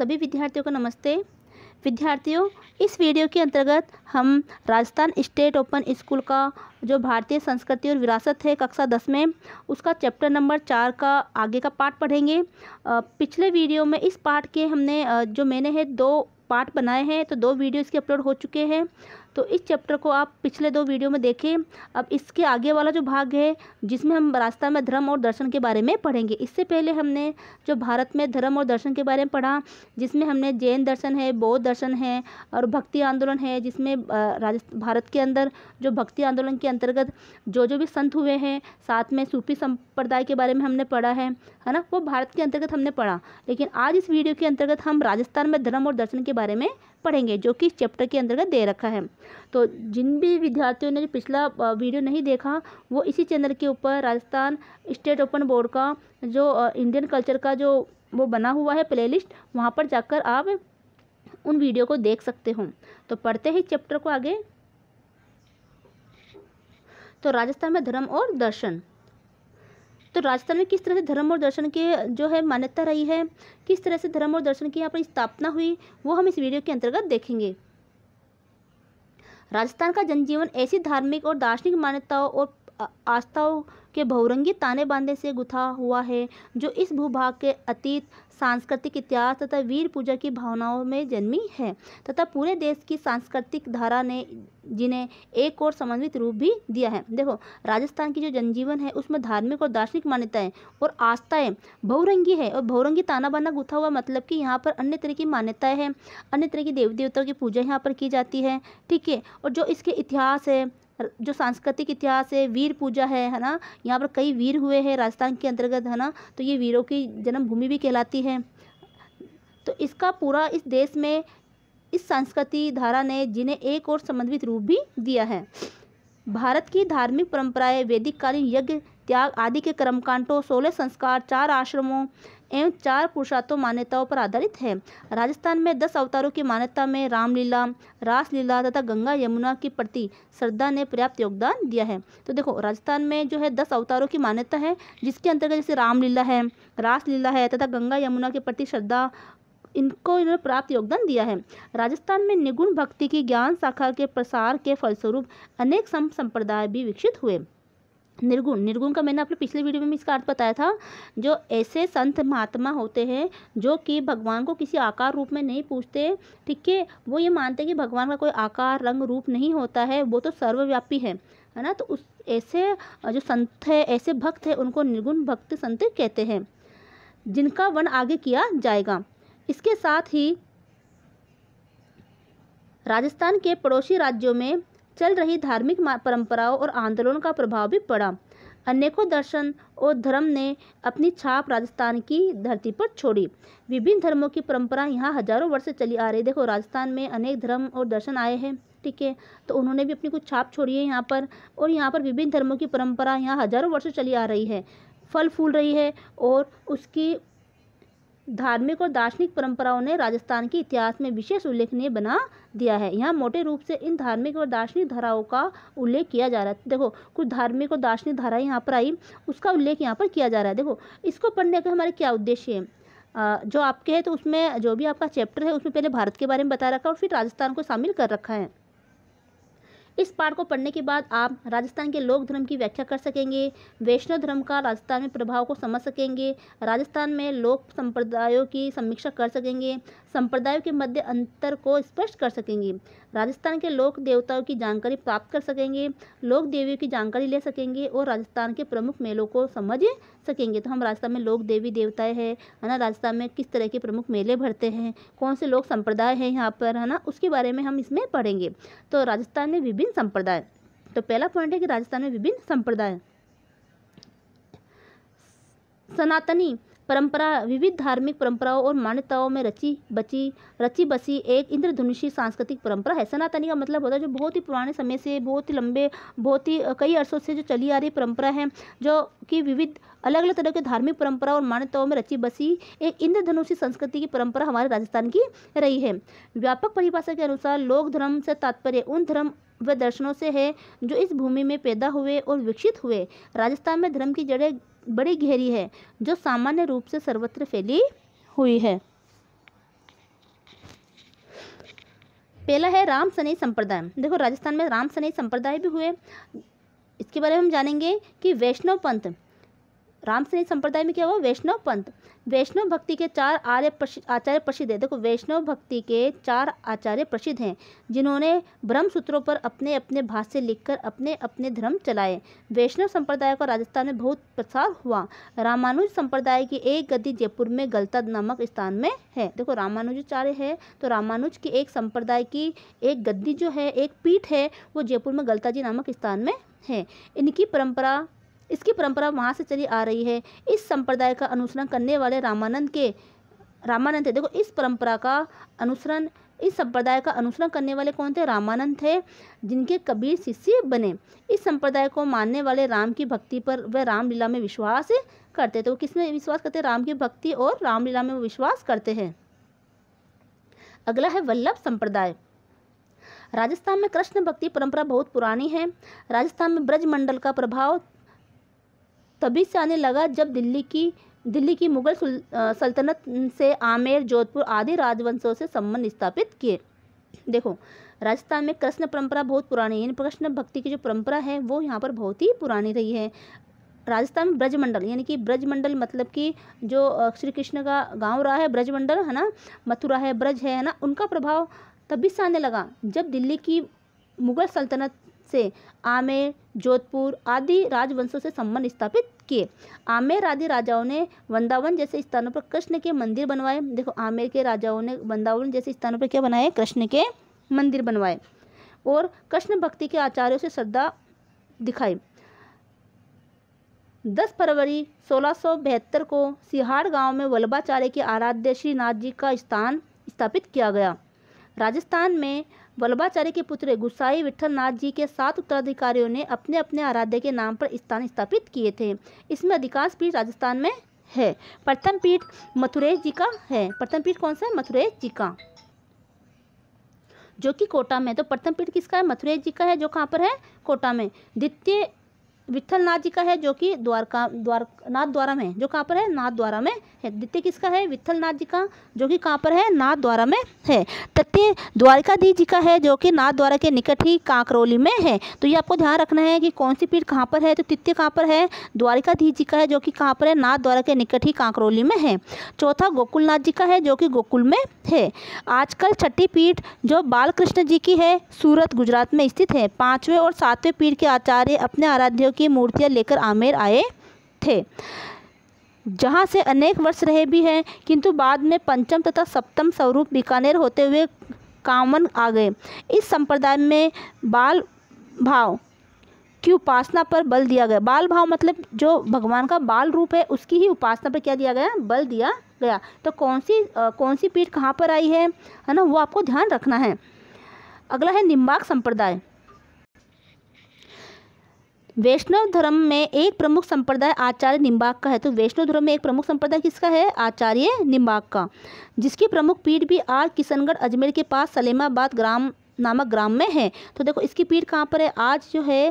सभी विद्यार्थियों को नमस्ते विद्यार्थियों इस वीडियो के अंतर्गत हम राजस्थान स्टेट ओपन स्कूल का जो भारतीय संस्कृति और विरासत है कक्षा दस में उसका चैप्टर नंबर चार का आगे का पाठ पढ़ेंगे पिछले वीडियो में इस पाठ के हमने जो मैंने है दो पार्ट बनाए हैं तो दो वीडियो इसके अपलोड हो चुके हैं तो इस चैप्टर को आप पिछले दो वीडियो में देखें अब इसके आगे वाला जो भाग है जिसमें हम रास्ता में धर्म और दर्शन के बारे में पढ़ेंगे इससे पहले हमने जो भारत में धर्म और दर्शन के बारे में पढ़ा जिसमें हमने जैन दर्शन है बौद्ध दर्शन है और भक्ति आंदोलन है जिसमें भारत के अंदर जो भक्ति आंदोलन के अंतर्गत जो जो भी संत हुए हैं साथ में सूफी संप्रदाय के बारे में हमने पढ़ा है है ना वो भारत के अंतर्गत हमने पढ़ा लेकिन आज इस वीडियो के अंतर्गत हम राजस्थान में धर्म और दर्शन के बारे में पढ़ेंगे जो कि इस चैप्टर के अंदर दे रखा है तो जिन भी विद्यार्थियों ने जो पिछला वीडियो नहीं देखा वो इसी चैनल के ऊपर राजस्थान स्टेट ओपन बोर्ड का जो इंडियन कल्चर का जो वो बना हुआ है प्लेलिस्ट वहाँ पर जाकर आप उन वीडियो को देख सकते हो तो पढ़ते ही चैप्टर को आगे तो राजस्थान में धर्म और दर्शन तो राजस्थान में किस तरह से धर्म और दर्शन के जो है मान्यता रही है किस तरह से धर्म और दर्शन की यहाँ पर स्थापना हुई वो हम इस वीडियो के अंतर्गत देखेंगे राजस्थान का जनजीवन ऐसी धार्मिक और दार्शनिक मान्यताओं और आस्थाओं के बहुरंगी ताने बांधे से गुथा हुआ है जो इस भूभाग के अतीत सांस्कृतिक इतिहास तथा वीर पूजा की भावनाओं में जन्मी है तथा पूरे देश की सांस्कृतिक धारा ने जिन्हें एक और समन्वित रूप भी दिया है देखो राजस्थान की जो जनजीवन है उसमें धार्मिक और दार्शनिक मान्यताएं और आस्थाएं बहुरंगी है और बहुरंगी ताना बाना गुथा हुआ मतलब कि यहाँ पर अन्य तरह की मान्यताएं हैं अन्य तरह की देवी देवताओं की पूजा यहाँ पर की जाती है ठीक है और जो इसके इतिहास है जो सांस्कृतिक इतिहास है वीर पूजा है है ना यहाँ पर कई वीर हुए हैं राजस्थान के अंतर्गत है ना तो ये वीरों की जन्मभूमि भी कहलाती है तो इसका पूरा इस देश में इस संस्कृति धारा ने जिन्हें एक और समन्वित रूप भी दिया है भारत की धार्मिक परंपराएं वैदिक कालीन यज्ञ त्याग आदि के कर्मकांडों सोलह संस्कार चार आश्रमों एवं चार पुरुषार्थों मान्यताओं पर आधारित है राजस्थान में दस अवतारों की मान्यता में रामलीला रासलीला तथा गंगा यमुना की प्रति श्रद्धा ने पर्याप्त योगदान दिया है तो देखो राजस्थान में जो है दस अवतारों की मान्यता है जिसके अंतर्गत जैसे रामलीला है रासलीला है तथा गंगा यमुना के प्रति श्रद्धा इनको इन्होंने प्राप्त योगदान दिया है राजस्थान में निगुण भक्ति की ज्ञान शाखा के प्रसार के फलस्वरूप अनेक संप्रदाय भी विकसित हुए निर्गुण निर्गुण का मैंने आपने पिछले वीडियो में इसका अर्थ बताया था जो ऐसे संत महात्मा होते हैं जो कि भगवान को किसी आकार रूप में नहीं पूछते ठीक है वो ये मानते हैं कि भगवान का कोई आकार रंग रूप नहीं होता है वो तो सर्वव्यापी है है ना तो उस ऐसे जो संत है ऐसे भक्त है उनको निर्गुण भक्त संत कहते हैं जिनका वन आगे किया जाएगा इसके साथ ही राजस्थान के पड़ोसी राज्यों में चल रही धार्मिक परंपराओं और आंदोलन का प्रभाव भी पड़ा अनेकों दर्शन और धर्म ने अपनी छाप राजस्थान की धरती पर छोड़ी विभिन्न धर्मों की परंपरा यहाँ हजारों वर्ष से चली आ रही है देखो राजस्थान में अनेक धर्म और दर्शन आए हैं ठीक है तो उन्होंने भी अपनी कुछ छाप छोड़ी है यहाँ पर और यहाँ पर विभिन्न धर्मों की परंपरा यहाँ हजारों वर्ष चली आ रही है फल फूल रही है और उसकी धार्मिक और दार्शनिक परंपराओं ने राजस्थान के इतिहास में विशेष उल्लेखनीय बना दिया है यहाँ मोटे रूप से इन धार्मिक और दार्शनिक धाराओं का उल्लेख किया जा रहा है देखो कुछ धार्मिक और दार्शनिक धाराएं यहाँ पर आई उसका उल्लेख यहाँ पर किया जा रहा है देखो इसको पढ़ने का हमारे क्या उद्देश्य है जो आपके है तो उसमें जो भी आपका चैप्टर है उसमें पहले भारत के बारे में बता रखा है और फिर राजस्थान को शामिल कर रखा है इस पाठ को पढ़ने के बाद आप राजस्थान के लोक धर्म की व्याख्या कर सकेंगे वैष्णव धर्म का राजस्थान में प्रभाव को समझ सकेंगे राजस्थान में लोक संप्रदायों की समीक्षा कर सकेंगे संप्रदायों के मध्य अंतर को स्पष्ट कर सकेंगे राजस्थान के लोक देवताओं की जानकारी प्राप्त कर सकेंगे लोक देवियों की जानकारी ले सकेंगे और राजस्थान के प्रमुख मेलों को समझ सकेंगे तो हम राजस्थान में लोक देवी देवताएं हैं है ना राजस्थान में किस तरह के प्रमुख मेले भरते हैं कौन से लोक संप्रदाय हैं यहाँ पर है ना उसके बारे में हम इसमें पढ़ेंगे तो राजस्थान में विभिन्न संप्रदाय तो पहला पॉइंट है कि राजस्थान में विभिन्न संप्रदाय सनातनी परंपरा विविध धार्मिक परंपराओं और मान्यताओं में रची बची रची बसी एक इंद्रधनुषी सांस्कृतिक परंपरा है सनातनी का मतलब होता है जो बहुत ही पुराने समय से बहुत ही लंबे बहुत ही कई अरसों से जो चली आ रही परंपरा है जो कि विविध अलग अलग तरह के धार्मिक परंपरा और मान्यताओं में रची बसी एक इंद्रधनुषी संस्कृति की परंपरा हमारे राजस्थान की रही है व्यापक परिभाषा के अनुसार लोक धर्म से तात्पर्य उन धर्म वे दर्शनों से है जो इस भूमि में पैदा हुए और विकसित हुए राजस्थान में धर्म की जड़ें बड़ी गहरी है जो सामान्य रूप से सर्वत्र फैली हुई है पहला है राम सनी संप्रदाय देखो राजस्थान में राम सनी संप्रदाय भी हुए इसके बारे में हम जानेंगे कि वैष्णव पंथ रामसेनी संप्रदाय में क्या हुआ वैष्णव पंथ वैष्णव भक्ति के चार आर्य आचार्य प्रसिद्ध है देखो वैष्णव भक्ति के चार आचार्य प्रसिद्ध हैं जिन्होंने ब्रह्म सूत्रों पर अपने अपने भाष्य लिखकर अपने अपने धर्म चलाए वैष्णव संप्रदाय का राजस्थान में बहुत प्रसार हुआ रामानुज संप्रदाय की एक गद्दी जयपुर में गलता नामक स्थान में है देखो रामानुजाचार्य है तो रामानुज की एक संप्रदाय की एक गद्दी जो है एक पीठ है वो जयपुर में गलता जी नामक स्थान में है इनकी परंपरा इसकी परंपरा वहाँ से चली आ रही है इस संप्रदाय का अनुसरण करने वाले रामानंद के रामानंद थे देखो इस परंपरा का अनुसरण इस संप्रदाय का अनुसरण करने वाले कौन थे रामानंद थे जिनके कबीर शिष्य बने इस संप्रदाय को मानने वाले राम की भक्ति पर वह रामलीला में विश्वास करते थे वो किस में विश्वास करते राम की भक्ति और रामलीला में वो विश्वास करते हैं अगला है वल्लभ संप्रदाय राजस्थान में कृष्ण भक्ति परंपरा बहुत पुरानी है राजस्थान में ब्रज मंडल का प्रभाव तभी से आने लगा जब दिल्ली की दिल्ली की मुगल सल्तनत से आमेर जोधपुर आदि राजवंशों से संबंध स्थापित किए देखो राजस्थान में कृष्ण परंपरा बहुत पुरानी है कृष्ण भक्ति की जो परंपरा है वो यहाँ पर बहुत ही पुरानी रही है राजस्थान में ब्रजमंडल यानी कि ब्रजमंडल मतलब कि जो श्री कृष्ण का गांव रहा है ब्रजमंडल है ना मथुरा है ब्रज है ना उनका प्रभाव तभी से आने लगा जब दिल्ली की मुगल सल्तनत से आमेर जोधपुर आदि राजवंशों से संबंध स्थापित किए आमेर आदि राजाओं ने वृंदावन जैसे स्थानों पर कृष्ण के मंदिर बनवाए देखो आमेर के राजाओं ने वृंदावन जैसे स्थानों पर क्या बनाए कृष्ण के मंदिर बनवाए और कृष्ण भक्ति के आचार्यों से श्रद्धा दिखाई दस फरवरी सोलह को सिहाड़ गांव में वल्लभाचार्य के आराध्य श्रीनाथ जी का स्थान स्थापित किया गया राजस्थान में वल्लभाचार्य के पुत्र गुसाई विठलनाथ जी के सात उत्तराधिकारियों ने अपने अपने आराध्य के नाम पर स्थान स्थापित किए थे इसमें अधिकांश पीठ राजस्थान में है प्रथम पीठ मथुरेश जी का है प्रथम पीठ कौन सा है मथुरेश जी का जो कि कोटा में तो प्रथम पीठ किसका है मथुरेश जी का है जो कहाँ पर है कोटा में द्वितीय विठल नाथ जी का है जो कि द्वारका द्वार नाथ द्वारा में जो कहाँ पर है नाथ द्वारा में है द्वितीय किसका है विठल नाथ जी का जो कि कहाँ पर है नाथ द्वारा में है तृतीय द्वारिकाधी जी का है जो कि नाथ द्वारा के निकट ही कांकरोली में है तो ये आपको ध्यान रखना है कि कौन सी पीठ कहाँ पर है तो तृतीय कहाँ पर है द्वारिकाधी जी का है जो कि कहाँ पर है नाथ द्वारा के निकट ही कांकरोली में है चौथा गोकुलनाथ जी का है जो कि गोकुल में है आजकल छठी पीठ जो बालकृष्ण जी की है सूरत गुजरात में स्थित है पाँचवें और सातवें पीठ के आचार्य अपने आराध्यों की मूर्तियाँ लेकर आमेर आए थे जहाँ से अनेक वर्ष रहे भी हैं किंतु बाद में पंचम तथा सप्तम स्वरूप बीकानेर होते हुए कामन आ गए इस संप्रदाय में बाल भाव की उपासना पर बल दिया गया बाल भाव मतलब जो भगवान का बाल रूप है उसकी ही उपासना पर क्या दिया गया बल दिया गया तो कौन सी आ, कौन सी पीठ कहाँ पर आई है है ना वो आपको ध्यान रखना है अगला है निम्बाक संप्रदाय वैष्णव धर्म में एक प्रमुख संप्रदाय आचार्य निम्बाक का है तो वैष्णव धर्म में एक प्रमुख संप्रदाय किसका है आचार्य निम्बाक का जिसकी प्रमुख पीठ भी आज किशनगढ़ अजमेर के पास सलेमाबाद ग्राम नामक ग्राम में है तो देखो इसकी पीठ कहाँ पर है आज जो है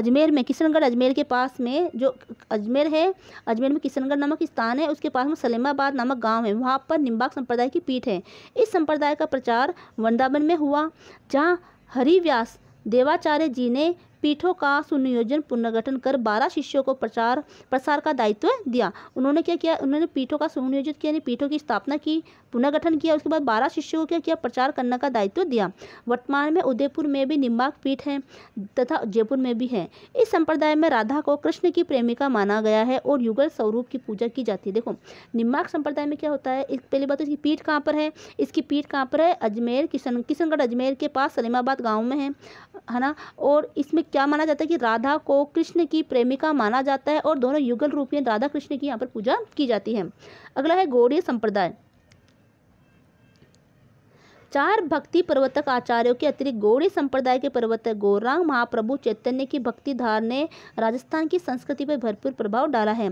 अजमेर में किशनगढ़ अजमेर के पास में जो अजमेर है अजमेर में किशनगढ़ नामक स्थान है उसके पास में सलेमाबाद नामक गांव है वहाँ पर निम्बाक संप्रदाय की पीठ है इस संप्रदाय का प्रचार वृंदावन में हुआ जहाँ हरिव्यास देवाचार्य जी ने पीठों का सुनियोजन पुनर्गठन कर बारह शिष्यों को प्रचार प्रसार का दायित्व दिया उन्होंने क्या किया उन्होंने पीठों का सुनियोजित किया यानी पीठों की स्थापना की पुनर्गठन किया उसके बाद बारह शिष्यों को क्या किया प्रचार करने का दायित्व दिया वर्तमान में उदयपुर में भी निम्बाक पीठ है तथा जयपुर में भी है इस संप्रदाय में राधा को कृष्ण की प्रेमिका माना गया है और युगल स्वरूप की पूजा की जाती है देखो निम्बाक संप्रदाय में क्या होता है पहली बात तो इसकी पीठ कहाँ पर है इसकी पीठ कहाँ पर है अजमेर किशन किशनगढ़ अजमेर के पास सलीमाबाद गाँव में है है ना और इसमें क्या माना जाता है कि राधा को कृष्ण की प्रेमिका माना जाता है और दोनों युगल रूपी राधा कृष्ण की यहाँ पर पूजा की जाती है अगला है गौड़ीय संप्रदाय चार भक्ति प्रवर्तक आचार्यों के अतिरिक्त गौड़ी संप्रदाय के प्रवर्तक गौरांग महाप्रभु चैतन्य की भक्ति धार ने राजस्थान की संस्कृति पर भरपूर प्रभाव डाला है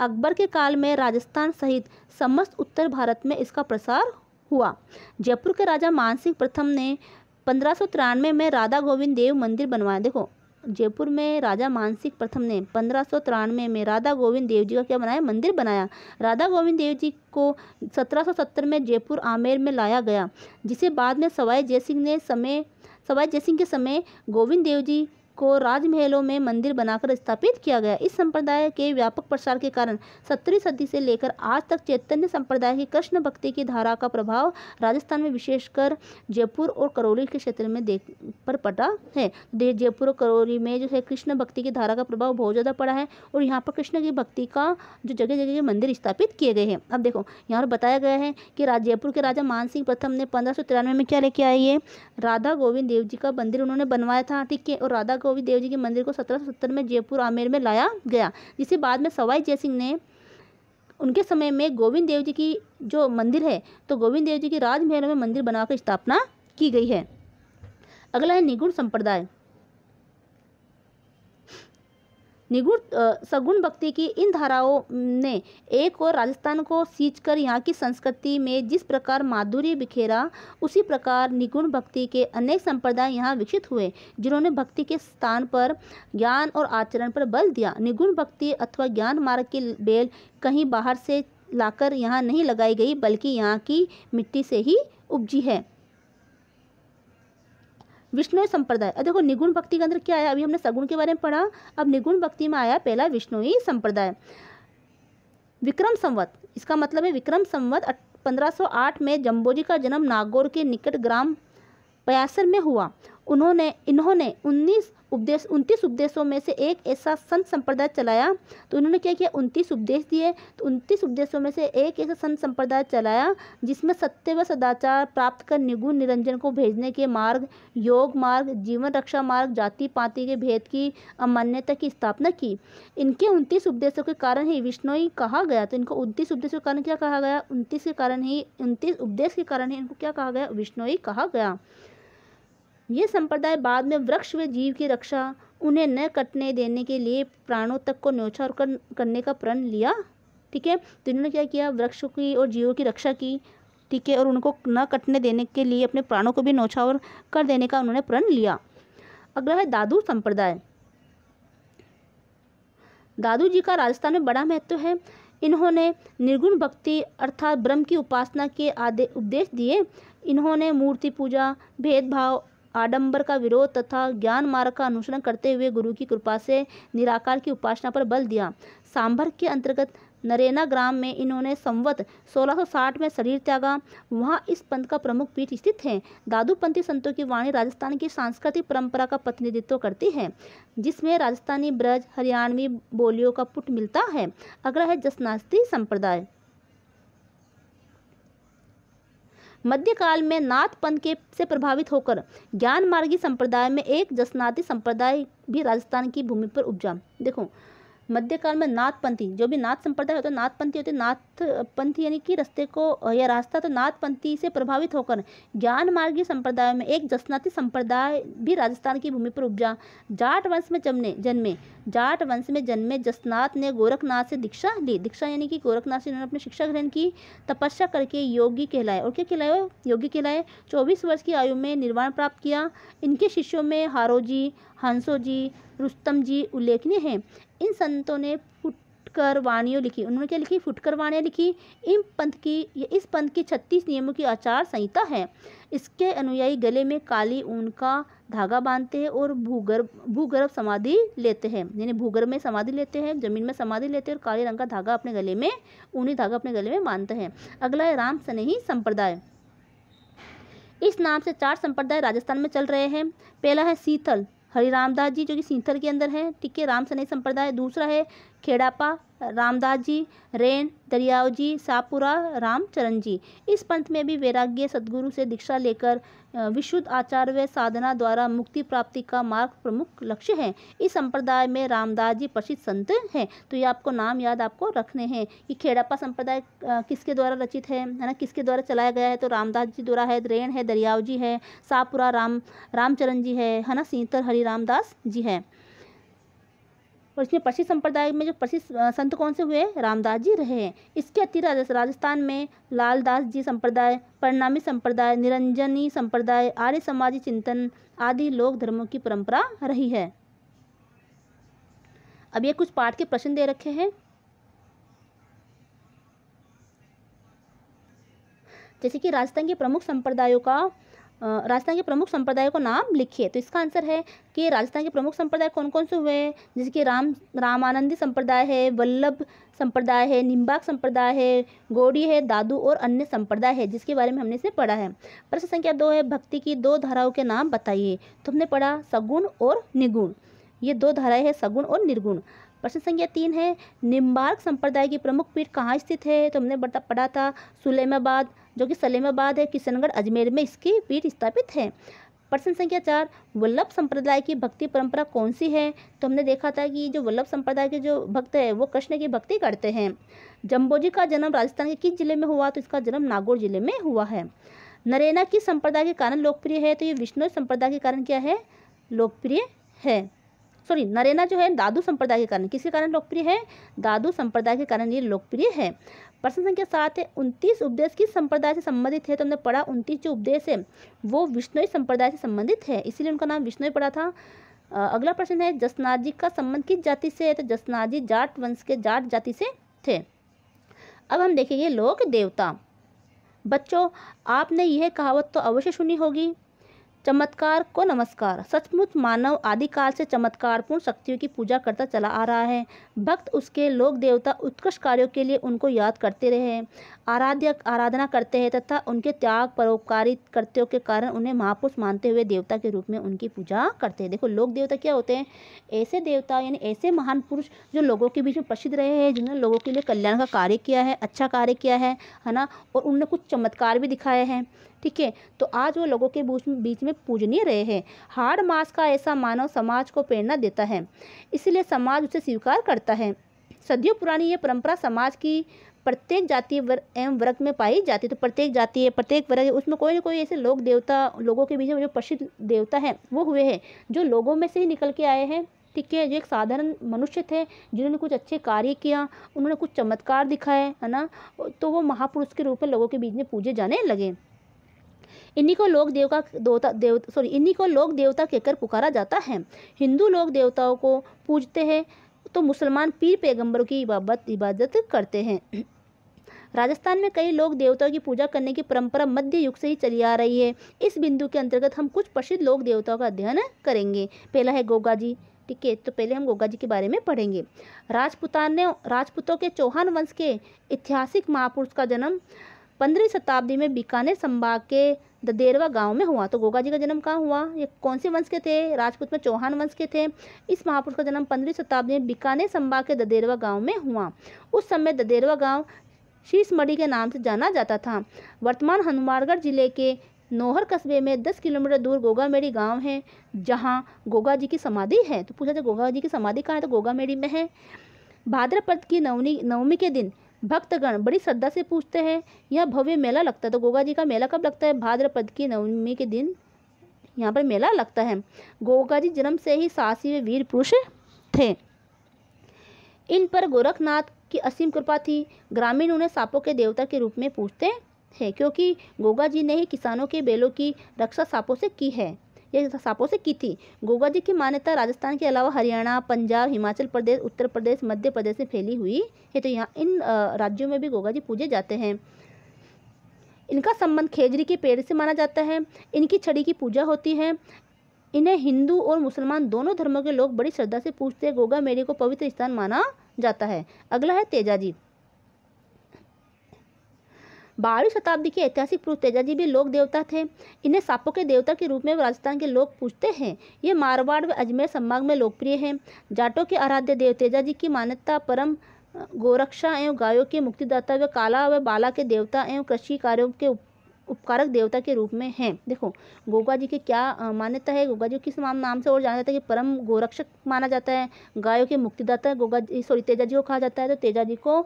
अकबर के काल में राजस्थान सहित समस्त उत्तर भारत में इसका प्रसार हुआ जयपुर के राजा मानसिंह प्रथम ने पंद्रह में, में राधा गोविंद देव मंदिर बनवाया देखो जयपुर में राजा मानसिक प्रथम ने पंद्रह में राधा गोविंद देव जी का क्या बनाया मंदिर बनाया राधा गोविंद देव जी को 1770 में जयपुर आमेर में लाया गया जिसे बाद में सवाई जयसिंह ने समय सवाई जयसिंह के समय गोविंद देव जी को राजमहलों में मंदिर बनाकर स्थापित किया गया इस संप्रदाय के व्यापक प्रसार के कारण सत्रहवीं सदी से लेकर आज तक चैतन्य संप्रदाय की कृष्ण भक्ति की धारा का प्रभाव राजस्थान में विशेषकर जयपुर और करौली के क्षेत्र में देख पर पटा है तो जयपुर और करौली में जो है कृष्ण भक्ति की धारा का प्रभाव बहुत ज़्यादा पड़ा है और यहाँ पर कृष्ण की भक्ति का जो जगह जगह के मंदिर स्थापित किए गए हैं अब देखो यहाँ पर बताया गया है कि जयपुर के राजा मान प्रथम ने पंद्रह में क्या लेके आई है राधा गोविंद देव जी का मंदिर उन्होंने बनवाया था ठीक है और राधा गोविंद देव जी के मंदिर को सत्रह में जयपुर आमेर में लाया गया जिसे बाद में सवाई जयसिंह ने उनके समय में गोविंद देव जी की जो मंदिर है तो गोविंद देव जी की राजमहल में मंदिर बनाकर स्थापना की गई है अगला है निगुण संप्रदाय निगुण सगुण भक्ति की इन धाराओं ने एक और राजस्थान को सींच कर यहाँ की संस्कृति में जिस प्रकार माधुर्य बिखेरा उसी प्रकार निगुण भक्ति के अनेक संप्रदाय यहाँ विकसित हुए जिन्होंने भक्ति के स्थान पर ज्ञान और आचरण पर बल दिया निगुण भक्ति अथवा ज्ञान मार्ग की बेल कहीं बाहर से लाकर यहाँ नहीं लगाई गई बल्कि यहाँ की मिट्टी से ही उपजी है विष्णु संप्रदाय देखो निगुण भक्ति के अंदर क्या आया अभी हमने सगुण के बारे में पढ़ा अब निगुण भक्ति में आया पहला ही संप्रदाय विक्रम संवत इसका मतलब है विक्रम संवत 1508 में जम्बोजी का जन्म नागौर के निकट ग्राम पयासर में हुआ उन्होंने इन्होंने उन्नीस उपदेश उनतीस उपदेशों में से एक ऐसा संत संप्रदाय चलाया तो उन्होंने क्या किया उनतीस उपदेश दिए तो उनतीस उपदेशों में से एक ऐसा संत संप्रदाय चलाया जिसमें सत्य व सदाचार प्राप्त कर निगुण निरंजन को भेजने के मार्ग योग मार्ग जीवन रक्षा मार्ग जाति पाति के भेद की अमान्यता की स्थापना की इनके उनतीस उपदेशों के कारण ही विष्णोई कहा गया तो इनको उनतीस उपदेशों के कारण क्या कहा गया उनतीस के कारण ही उनतीस उपदेश के कारण ही इनको क्या कहा गया विष्णोई कहा गया ये संप्रदाय बाद में वृक्ष व जीव की रक्षा उन्हें न कटने देने के लिए प्राणों तक को और कर, करने का प्रण लिया ठीक है तो इन्होंने क्या किया वृक्षों की और जीवों की रक्षा की ठीक है और उनको न कटने देने के लिए अपने प्राणों को भी नौछावर कर देने का उन्होंने प्रण लिया अगला है दादू संप्रदाय दादू जी का राजस्थान में बड़ा महत्व है इन्होंने निर्गुण भक्ति अर्थात ब्रह्म की उपासना के आदे उपदेश दिए इन्होंने मूर्ति पूजा भेदभाव आडंबर का विरोध तथा ज्ञान मार्ग का अनुसरण करते हुए गुरु की कृपा से निराकार की उपासना पर बल दिया सांभर के अंतर्गत नरेना ग्राम में इन्होंने संवत 1660 में शरीर त्यागा वहाँ इस पंथ का प्रमुख पीठ स्थित है दादूपंथी संतों की वाणी राजस्थान की सांस्कृतिक परंपरा का प्रतिनिधित्व करती है जिसमें राजस्थानी ब्रज हरियाणवी बोलियों का पुट मिलता है अगला है जसनास्ती संप्रदाय मध्यकाल में नाथपन के से प्रभावित होकर ज्ञान मार्गी संप्रदाय में एक जसनाती संप्रदाय भी राजस्थान की भूमि पर उपजा देखो मध्यकाल में नाथपंथी जो भी नाथ संप्रदाय होता है नाथपंथी होते नाथपंथी यानी कि रास्ते को या रास्ता तो नाथपंथी से प्रभावित होकर ज्ञान मार्गी संप्रदाय में एक जसनाती संप्रदाय भी राजस्थान की भूमि पर उपजा जाट वंश में जमने जन्मे जाट वंश में जन्मे जसनाथ ने गोरखनाथ से दीक्षा ली दीक्षा यानी कि गोरखनाथ से उन्होंने अपनी शिक्षा ग्रहण की तपस्या करके योगी कहलाए और क्या कहलाए योगी कहलाए चौबीस वर्ष की आयु में निर्वाण प्राप्त किया इनके शिष्यों में हारोजी हंसो जी रुस्तम जी उल्लेखनीय हैं इन संतों ने फुटकर वाणियों लिखी उन्होंने क्या लिखी फुटकर वाणियाँ लिखी इन पंथ की इस पंथ की छत्तीस नियमों की आचार संहिता है इसके अनुयायी गले में काली ऊन का धागा बांधते हैं और भूगर्भ भूगर्भ समाधि लेते हैं यानी भूगर्भ में समाधि लेते हैं जमीन में समाधि लेते हैं और काले रंग का धागा अपने गले में ऊनी धागा अपने गले में बांधते हैं अगला है राम स्नेही संप्रदाय इस नाम से चार संप्रदाय राजस्थान में चल रहे हैं पहला है शीतल हरी रामदास जी जो कि सीथर के अंदर है ठीक है राम सनई संप्रदाय दूसरा है खेड़ापा रामदास जी रैन दरियाव जी सापुरा रामचरण जी इस पंथ में भी वैराग्य सदगुरु से दीक्षा लेकर विशुद्ध आचार व साधना द्वारा मुक्ति प्राप्ति का मार्ग प्रमुख लक्ष्य है इस संप्रदाय में रामदास जी प्रसिद्ध संत हैं तो ये आपको नाम याद आपको रखने हैं कि खेड़प्पा संप्रदाय किसके द्वारा रचित है है ना किसके द्वारा चलाया गया है तो रामदास जी द्वारा है रेण है दरियाव जी है सापुरा राम रामचरण जी है है ना सीतर हरि रामदास जी है और इसमें पशी संप्रदाय में जो पशी संत कौन से हुए रामदास जी रहे हैं इसके अतिरिक्त राजस्थान में लालदास जी संप्रदाय परिणामी संप्रदाय निरंजनी संप्रदाय आर्य समाजी चिंतन आदि लोक धर्मों की परंपरा रही है अब ये कुछ पाठ के प्रश्न दे रखे हैं जैसे कि राजस्थान के प्रमुख संप्रदायों का राजस्थान के प्रमुख संप्रदायों को नाम लिखिए तो इसका आंसर है कि राजस्थान के प्रमुख संप्रदाय कौन कौन से हुए हैं जैसे कि राम रामानंदी संप्रदाय है वल्लभ संप्रदाय है निम्बाक संप्रदाय है गोड़ी है दादू और अन्य संप्रदाय है जिसके बारे में हमने इसे पढ़ा है प्रश्न संख्या दो है भक्ति की दो धाराओं के नाम बताइए तो हमने पढ़ा सगुण और निगुण ये दो धाराएं हैं सगुण और निर्गुण प्रश्न संख्या तीन है निम्बार्क संप्रदाय की प्रमुख पीठ कहाँ स्थित है तो हमने पढ़ा था सुलेमाबाद जो कि सलेमाबाद है किशनगढ़ अजमेर में इसकी पीठ स्थापित है प्रश्न संख्या चार वल्लभ संप्रदाय की भक्ति परंपरा कौन सी है तो हमने देखा था कि जो वल्लभ संप्रदाय के जो भक्त है वो कृष्ण की भक्ति करते हैं जम्बोजी का जन्म राजस्थान के किस जिले में हुआ तो इसका जन्म नागौर जिले में हुआ है नरेना किस संप्रदाय के कारण लोकप्रिय है तो ये विष्णु संप्रदाय के कारण क्या है लोकप्रिय है सॉरी नरेना जो है दादू संप्रदाय के कारण किसके कारण लोकप्रिय है दादू संप्रदाय के कारण ये लोकप्रिय है प्रश्न संख्या सात है उनतीस उपदेश किस संप्रदाय से संबंधित है तो हमने पढ़ा उनतीस जो उपदेश है वो विष्णुई संप्रदाय से संबंधित है इसीलिए उनका नाम विष्णुई पढ़ा था अगला प्रश्न है जसनाजी का संबंध किस जाति से है तो जसनाजी जाट वंश के जाट जाति से थे अब हम देखेंगे लोक देवता बच्चों आपने यह कहावत तो अवश्य सुनी होगी चमत्कार को नमस्कार सचमुच मानव आदिकाल से चमत्कारपूर्ण शक्तियों की पूजा करता चला आ रहा है भक्त उसके लोक देवता उत्कृष्ट कार्यों के लिए उनको याद करते रहे आराध्य आराधना करते हैं तथा उनके त्याग परोपकारी कृत्यों के कारण उन्हें महापुरुष मानते हुए देवता के रूप में उनकी पूजा करते हैं देखो लोक देवता क्या होते हैं ऐसे देवता यानी ऐसे महान पुरुष जो लोगों के बीच में प्रसिद्ध रहे हैं जिन्होंने लोगों के लिए कल्याण का कार्य किया है अच्छा कार्य किया है है ना और उनने कुछ चमत्कार भी दिखाए हैं ठीक है तो आज वो लोगों के बीच में पूजनीय रहे हैं हाड़ मास का ऐसा मानव समाज को प्रेरणा देता है इसलिए समाज उसे स्वीकार करता है सदियों पुरानी यह परंपरा समाज की प्रत्येक जाति वर्ग एवं वर्ग में पाई जाती है तो प्रत्येक जाति है प्रत्येक वर्ग है उसमें कोई ना कोई ऐसे लोक देवता लोगों के बीच में जो प्रसिद्ध देवता है वो हुए हैं जो लोगों में से ही निकल के आए हैं ठीक है जो एक साधारण मनुष्य थे जिन्होंने कुछ अच्छे कार्य किया उन्होंने कुछ चमत्कार दिखाए है ना तो वो महापुरुष के रूप में लोगों के बीच में पूजे जाने लगे इन्हीं को लोक देवता देवता देव सॉरी इन्हीं को लोक देवता कहकर पुकारा जाता है हिंदू लोक देवताओं को पूजते हैं तो मुसलमान पीर पैगंबरों की इबादत इबादत करते हैं राजस्थान में कई लोग देवताओं की पूजा करने की परंपरा मध्य युग से ही चली आ रही है इस बिंदु के अंतर्गत हम कुछ प्रसिद्ध लोक देवताओं का अध्ययन करेंगे पहला है गोगा जी ठीक है तो पहले हम गोगा जी के बारे में पढ़ेंगे राजपुतान ने राजपूतों के चौहान वंश के ऐतिहासिक महापुरुष का जन्म पंद्रहवीं शताब्दी में बीकानेर संभाग के ददेरवा गांव में हुआ तो गोगा जी का जन्म कहाँ हुआ ये कौन से वंश के थे राजपूत में चौहान वंश के थे इस महापुरुष का जन्म पंद्रहवीं शताब्दी में बीकानेर संभाग के ददेरवा गांव में हुआ उस समय ददेरवा गांव शीश मढ़ी के नाम से जाना जाता था वर्तमान हनुमानगढ़ जिले के नोहर कस्बे में 10 किलोमीटर दूर गोगा मेढ़ी गाँव है जहाँ गोगा जी की समाधि है तो पूछा जाए गोगा जी की समाधि कहाँ है तो गोगा मेढ़ी में है भाद्रपद की नवमी नवमी के दिन भक्तगण बड़ी श्रद्धा से पूछते हैं यह भव्य मेला लगता है तो गोगा जी का मेला कब लगता है भाद्रपद की नवमी के दिन यहाँ पर मेला लगता है गोगा जी जन्म से ही साहसी वीर पुरुष थे इन पर गोरखनाथ की असीम कृपा थी ग्रामीण उन्हें सांपों के देवता के रूप में पूछते हैं क्योंकि गोगा जी ने ही किसानों के बेलों की रक्षा सांपों से की है यह सांपों से की थी गोगा जी की मान्यता राजस्थान के अलावा हरियाणा पंजाब हिमाचल प्रदेश उत्तर प्रदेश मध्य प्रदेश में फैली हुई है तो यहाँ इन राज्यों में भी गोगा जी पूजे जाते हैं इनका संबंध खेजरी के पेड़ से माना जाता है इनकी छड़ी की पूजा होती है इन्हें हिंदू और मुसलमान दोनों धर्मों के लोग बड़ी श्रद्धा से पूछते हैं गोगा मेरे को पवित्र स्थान माना जाता है अगला है तेजाजी बारहवीं शताब्दी के ऐतिहासिक पुरुष तेजाजी भी लोक देवता थे इन्हें सांपों के देवता के रूप में राजस्थान के लोग पूछते हैं ये मारवाड़ व अजमेर संभाग में लोकप्रिय हैं जाटों के आराध्य देव तेजाजी की मान्यता परम गोरक्षा एवं गायों के मुक्तिदाता व काला व बाला के देवता एवं कृषि कार्यों के उपकारक देवता के रूप में हैं देखो गोगा जी की क्या मान्यता है गोगा जी किस नाम से और जाना जाता है कि परम गोरक्षक माना जाता है गायों के मुक्तिदाता गोगा जी सॉरी तेजा जी को कहा जाता है तो तेजा जी को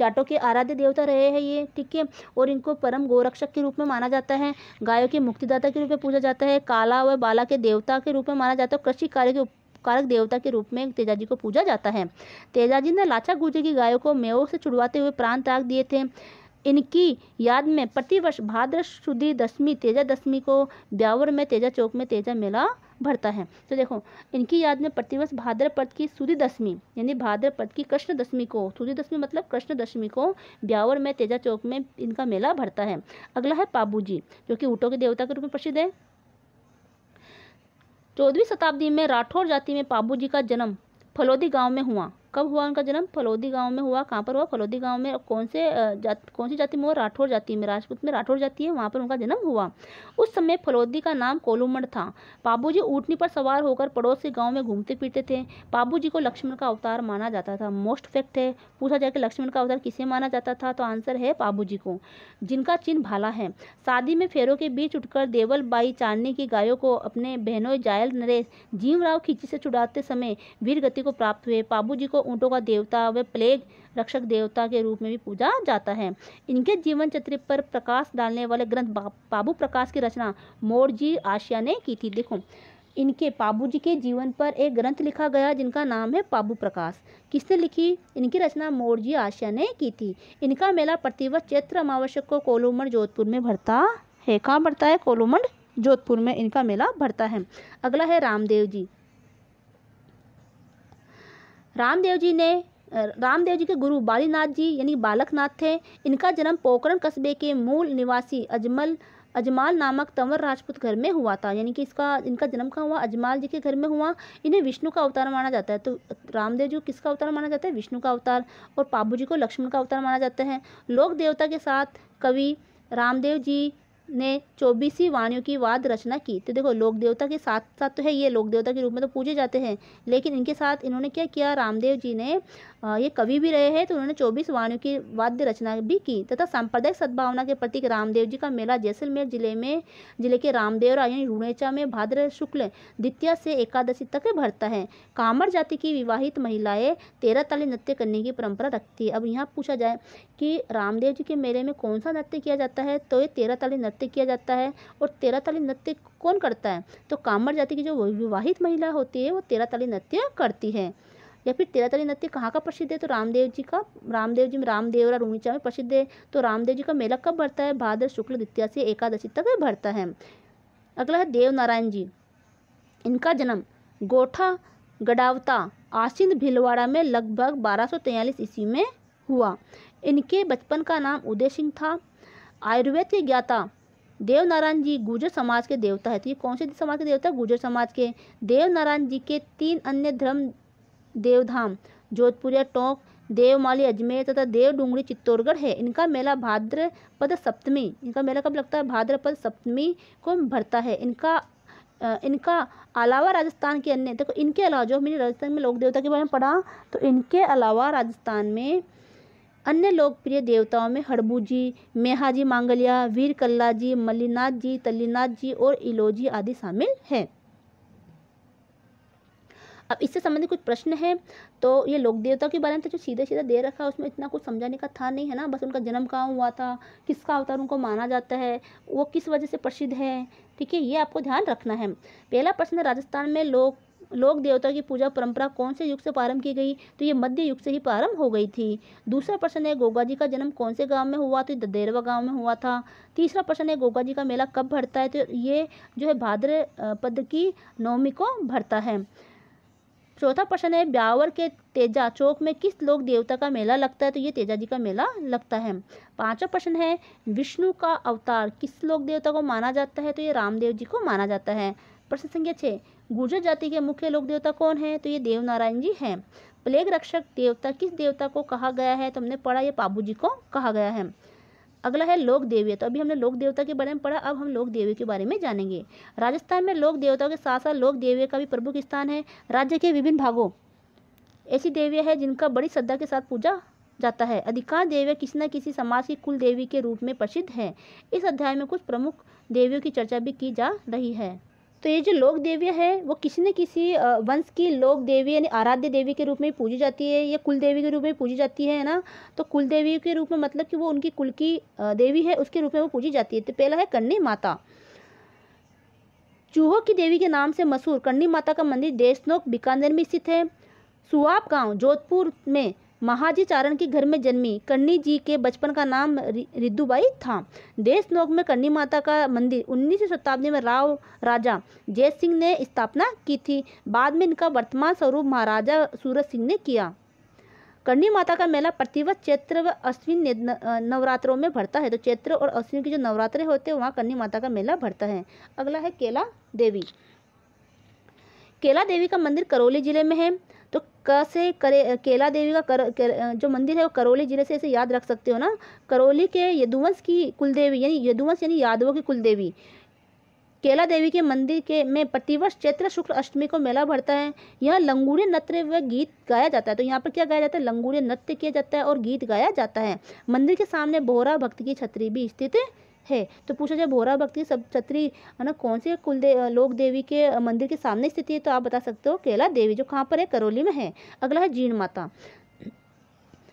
जाटों के आराध्य देवता रहे हैं ये ठीक है और इनको परम गोरक्षक के रूप में माना जाता है गायों के मुक्तिदाता के रूप में पूजा जाता है काला व बाला के देवता के रूप में माना जाता है कृषि कार्य के कारक देवता के रूप में तेजाजी को पूजा जाता है तेजाजी ने लाचा गुजे की गायों को मेवों से छुड़वाते हुए प्राण त्याग दिए थे इनकी याद में प्रतिवर्ष भाद्र शुद्धि दशमी तेजा दशमी को ब्यावर में तेजा चौक में तेजा मेला भरता है तो देखो इनकी याद में प्रतिवर्ष भाद्रपद की सूर्य दशमी यानी भाद्रपद की कृष्ण दशमी को सूर्य दशमी मतलब कृष्ण दशमी को ब्यावर में तेजा चौक में इनका मेला भरता है अगला है पाबूजी जो कि ऊँटों के देवता के रूप में प्रसिद्ध है चौदहवीं शताब्दी में राठौर जाति में पाबूजी का जन्म फलोदी गांव में हुआ कब हुआ उनका जन्म फलोदी गांव में हुआ कहाँ पर हुआ फलोदी गांव में कौन से जात कौन सी जाति में हुआ राठौर जाति में राजपूत में राठौर जाति है वहाँ पर उनका जन्म हुआ उस समय फलोदी का नाम कोलुमड़ था बाबू जी पर सवार होकर पड़ोस के गाँव में घूमते फिरते थे बाबू जी को लक्ष्मण का अवतार माना जाता था मोस्ट फैक्ट है पूछा जाए कि लक्ष्मण का अवतार किसे माना जाता था तो आंसर है बाबू जी को जिनका चिन्ह भाला है शादी में फेरों के बीच उठकर देवल बाई चांदनी की गायों को अपने बहनों जायल नरेश जीवराव खींची से छुड़ाते समय वीर गति को प्राप्त हुए बाबू जी को ऊँटों का देवता व प्लेग रक्षक देवता के रूप में भी पूजा जाता है इनके जीवन चित्र पर प्रकाश डालने वाले ग्रंथ बाबू प्रकाश की रचना मोरजी आशिया ने की थी देखो इनके पाबू जी के जीवन पर एक ग्रंथ लिखा गया जिनका नाम है पाबू प्रकाश किसने लिखी इनकी रचना मोरजी आशिया ने की थी इनका मेला प्रतिवर्ष चैत्र अमावस्या को कोलोमंड जोधपुर में भरता है कहाँ भरता है कोलोमंड जोधपुर में इनका मेला भरता है अगला है रामदेव जी रामदेव जी ने रामदेव जी के गुरु बालीनाथ जी यानी बालकनाथ थे इनका जन्म पोकरण कस्बे के मूल निवासी अजमल अजमाल नामक तंवर राजपूत घर में हुआ था यानी कि इसका इनका जन्म कहाँ हुआ अजमाल जी के घर में हुआ इन्हें विष्णु का अवतार माना जाता है तो रामदेव जी किसका अवतार माना जाता है विष्णु का अवतार और पाबू जी को लक्ष्मण का अवतार माना जाता है लोक देवता के साथ कवि रामदेव जी ने चौबीसी वाणियों की वाद रचना की तो देखो लोक देवता के साथ साथ तो है ये लोक देवता के रूप में तो पूजे जाते हैं लेकिन इनके साथ इन्होंने क्या किया रामदेव जी ने ये कवि भी रहे हैं तो उन्होंने चौबीस वाणियों की वाद्य रचना भी की तथा सांप्रदायिक सद्भावना के प्रतीक रामदेव जी का मेला जैसलमेर जिले में जिले के रामदेव यानी रूणेचा में भाद्र शुक्ल द्वितीय से एकादशी तक भरता है कामर जाति की विवाहित महिलाएं तेरह ताली नृत्य करने की परंपरा रखती है अब यहाँ पूछा जाए कि रामदेव जी के मेले में कौन सा नृत्य किया जाता है तो ये तेरह ताली नृत्य किया जाता है और तेरह ताली नृत्य कौन करता है तो कामर जाति की जो विवाहित महिला होती है वो तेरह ताली नृत्य करती है या फिर तेरातली नृत्य कहाँ का प्रसिद्ध है तो रामदेव जी का रामदेव जी में रामदेव और रूणीचा में प्रसिद्ध है तो रामदेव जी का मेला कब भरता है भाद्र शुक्ल द्वितीया से एकादशी तक भरता है अगला है देव नारायण जी इनका जन्म गोठा गडावता आशिंद भिलवाड़ा में लगभग बारह ईस्वी में हुआ इनके बचपन का नाम उदय सिंह था आयुर्वेद के ज्ञाता देवनारायण जी गुजर समाज के देवता है तो ये कौन से समाज के देवता गुजर समाज के देव नारायण जी के तीन अन्य धर्म देवधाम जोधपुरिया टोंक देवमाली अजमेर तथा देव डूंगरी चित्तौड़गढ़ है इनका मेला भाद्रपद सप्तमी इनका मेला कब लगता है भाद्रपद सप्तमी को भरता है इनका इनका अलावा राजस्थान के अन्य देखो इनके अलावा जो मैंने राजस्थान में लोक देवता के बारे में पढ़ा तो इनके अलावा राजस्थान में अन्य लोकप्रिय देवताओं में हड़बू मेहा मेहाजी मांगलिया वीर कल्ला जी मल्लीनाथ जी तल्लीनाथ जी और इलोजी आदि शामिल हैं अब इससे संबंधित कुछ प्रश्न है तो ये लोक देवता के बारे में तो जो सीधे सीधे दे रखा है उसमें इतना कुछ समझाने का था नहीं है ना बस उनका जन्म कहाँ हुआ था किसका अवतार उनको माना जाता है वो किस वजह से प्रसिद्ध है ठीक है ये आपको ध्यान रखना है पहला प्रश्न है राजस्थान में लोक लोक देवता की पूजा परंपरा कौन से युग से प्रारंभ की गई तो ये मध्य युग से ही प्रारंभ हो गई थी दूसरा प्रश्न है गोगा जी का जन्म कौन से गांव में हुआ तो ददेरवा गांव में हुआ था तीसरा प्रश्न है गोगा जी का मेला कब भरता है तो ये जो है भाद्र पद की नवमी को भरता है चौथा प्रश्न है ब्यावर के तेजा चौक में किस लोक देवता का मेला लगता है तो ये तेजा जी का मेला लगता है पांचवा प्रश्न है विष्णु का अवतार किस लोक देवता को माना जाता है तो ये रामदेव जी को माना जाता है प्रश्न संख्या छः गुर्जर जाति के मुख्य लोक देवता कौन है तो ये देवनारायण जी हैं प्लेग रक्षक देवता किस देवता को कहा गया है तो हमने पढ़ा ये बाबू जी को कहा गया है अगला है लोक देवी तो अभी हमने लोक देवता के बारे में पढ़ा अब हम लोक देवी के बारे में जानेंगे राजस्थान में लोक देवताओं के साथ साथ लोक देवी का भी प्रमुख स्थान है राज्य के विभिन्न भागों ऐसी देवी है जिनका बड़ी श्रद्धा के साथ पूजा जाता है अधिकांश देवियाँ किसी न किसी समाज की कुल देवी के रूप में प्रसिद्ध हैं इस अध्याय में कुछ प्रमुख देवियों की चर्चा भी की जा रही है तो ये जो लोक देवी है वो किसी न किसी वंश की लोक देवी यानी आराध्य देवी के रूप में पूजी जाती है या कुल देवी के रूप में पूजी जाती है ना तो कुल देवी के रूप में मतलब कि वो उनकी कुल की देवी है उसके रूप में वो पूजी जाती है तो पहला है कन्नी माता चूहों की देवी के नाम से मशहूर कन्नी माता का मंदिर देशनोक बीकानेर में स्थित है सुआब गांव जोधपुर में महाजी चारण के घर में जन्मी कन्नी जी के बचपन का नाम रिद्धुबाई था देशनोक में कन्नी माता का मंदिर सौ शताब्दी में राव राजा जय सिंह ने स्थापना की थी बाद में इनका वर्तमान स्वरूप महाराजा सूरज सिंह ने किया कन्नी माता का मेला प्रतिवर्ष चैत्र व अश्विन नवरात्रों में भरता है तो चैत्र और अश्विन के जो नवरात्रे होते हैं वहाँ कन्नी माता का मेला भरता है अगला है केला देवी केला देवी का मंदिर करौली जिले में है तो कैसे करे केला देवी का कर, कर, जो मंदिर है वो करौली जिले से इसे याद रख सकते हो ना करौली के यदुवंश की कुलदेवी यानी यदुवंश यानी यादवों की कुलदेवी केला देवी के मंदिर के में प्रतिवर्ष चैत्र शुक्ल अष्टमी को मेला भरता है यहाँ लंगूरे नृत्य व गीत गाया जाता है तो यहाँ पर क्या गाया जाता है लंगूरे नृत्य किया जाता है और गीत गाया जाता है मंदिर के सामने बोहरा भक्त की छतरी भी स्थित है तो पूछा जाए भोरा भक्ति सब छत्री है ना कौन से कुल लोक देवी के मंदिर के सामने स्थिति है तो आप बता सकते हो केला देवी जो कहाँ पर है करौली में है अगला है जीण माता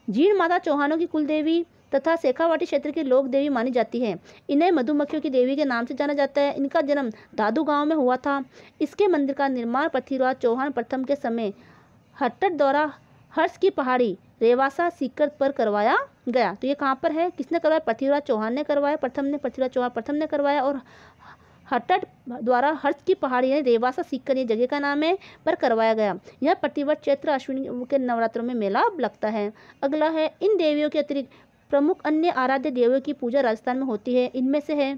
जीण माता चौहानों की कुल देवी तथा शेखावाटी क्षेत्र की लोक देवी मानी जाती है इन्हें मधुमक्खियों की देवी के नाम से जाना जाता है इनका जन्म दादू गांव में हुआ था इसके मंदिर का निर्माण पृथ्वीराज चौहान प्रथम के समय हट्ट द्वारा हर्ष की पहाड़ी रेवासा सीकर पर करवाया गया तो ये कहाँ पर है किसने करवाया पृथ्वीराज चौहान ने करवाया प्रथम ने पृथ्वीराज चौहान प्रथम ने करवाया और हटट द्वारा हर्ष की पहाड़ी यानी रेवासा सीकर ये जगह का नाम है पर करवाया गया यह प्रतिवर्ष चैत्र अश्विनी के नवरात्रों में मेला लगता है अगला है इन देवियों के अतिरिक्त प्रमुख अन्य आराध्य देवियों की पूजा राजस्थान में होती है इनमें से है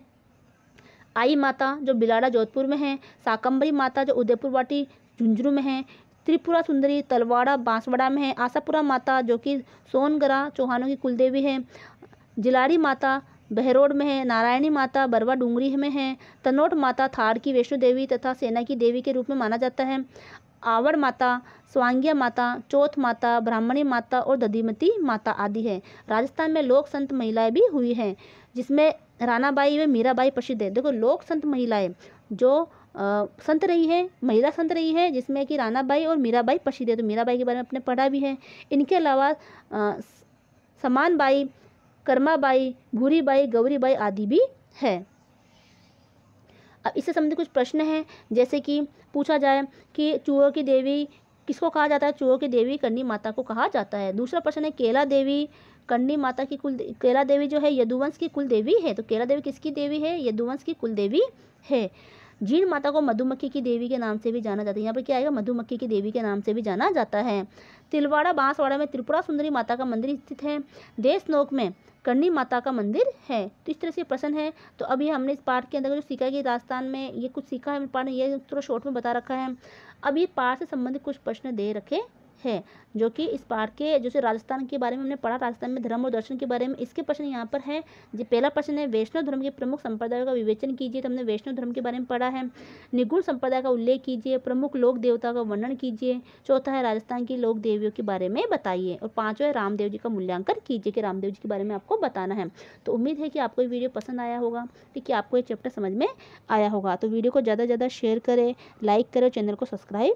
आई माता जो बिलाड़ा जोधपुर में है साकंबरी माता जो उदयपुर वाटी झुंझुनू में है त्रिपुरा सुंदरी तलवाड़ा बांसवाड़ा में है आशापुरा माता जो कि सोनगरा चौहानों की कुलदेवी है जिलाड़ी माता बहरोड में है नारायणी माता बरवा डूंगरी में है तनोट माता थार की वैष्णो देवी तथा सेना की देवी के रूप में माना जाता है आवर माता स्वांगिया माता चौथ माता ब्राह्मणी माता और दधीमती माता आदि है राजस्थान में लोक संत महिलाएं भी हुई हैं जिसमें रानाबाई व मीराबाई प्रसिद्ध है देखो लोक संत महिलाएं जो संत रही है महिला संत रही है जिसमें कि रानाबाई और मीराबाई प्रसिद्ध है तो मीराबाई के बारे में अपने पढ़ा भी है इनके अलावा समानबाई कर्माबाई भूरीबाई गौरीबाई आदि भी है अब इससे संबंधित कुछ प्रश्न हैं जैसे कि पूछा जाए कि चूहों की देवी किसको कहा जाता है चूहों की देवी कन्नी माता को कहा जाता है दूसरा प्रश्न है केला देवी कन्नी माता की कुल केला देवी जो है यदुवंश की कुल देवी है तो केला देवी किसकी देवी है यदुवंश की कुल देवी है जीण माता को मधुमक्खी की देवी के नाम से भी जाना जाता है यहाँ पर क्या आएगा मधुमक्खी की देवी के नाम से भी जाना जाता है तिलवाड़ा बांसवाड़ा में त्रिपुरा सुंदरी माता का मंदिर स्थित है देशनोक में करणी माता का मंदिर है तो इस तरह से प्रश्न है तो अभी हमने इस पार्ट के अंदर जो सीखा है कि राजस्थान में ये कुछ सीखा है पार्ट ये थोड़ा शॉर्ट में बता रखा है अब ये पार्ट से संबंधित कुछ प्रश्न दे रखे है जो कि इस पार्ट के जैसे राजस्थान के बारे में हमने पढ़ा राजस्थान में धर्म और दर्शन के बारे में इसके प्रश्न यहाँ पर है जो पहला प्रश्न है वैष्णव धर्म के प्रमुख संप्रदायों का विवेचन कीजिए तो हमने वैष्णव धर्म के बारे में पढ़ा है निगुण संप्रदाय का उल्लेख कीजिए प्रमुख लोक देवता का वर्णन कीजिए चौथा है राजस्थान की लोक देवियों के बारे में बताइए और पाँचवा है रामदेव जी का मूल्यांकन कीजिए कि रामदेव जी के बारे में आपको बताना है तो उम्मीद है कि आपको ये वीडियो पसंद आया होगा ठीक है आपको ये चैप्टर समझ में आया होगा तो वीडियो को ज़्यादा से ज़्यादा शेयर करें लाइक करें चैनल को सब्सक्राइब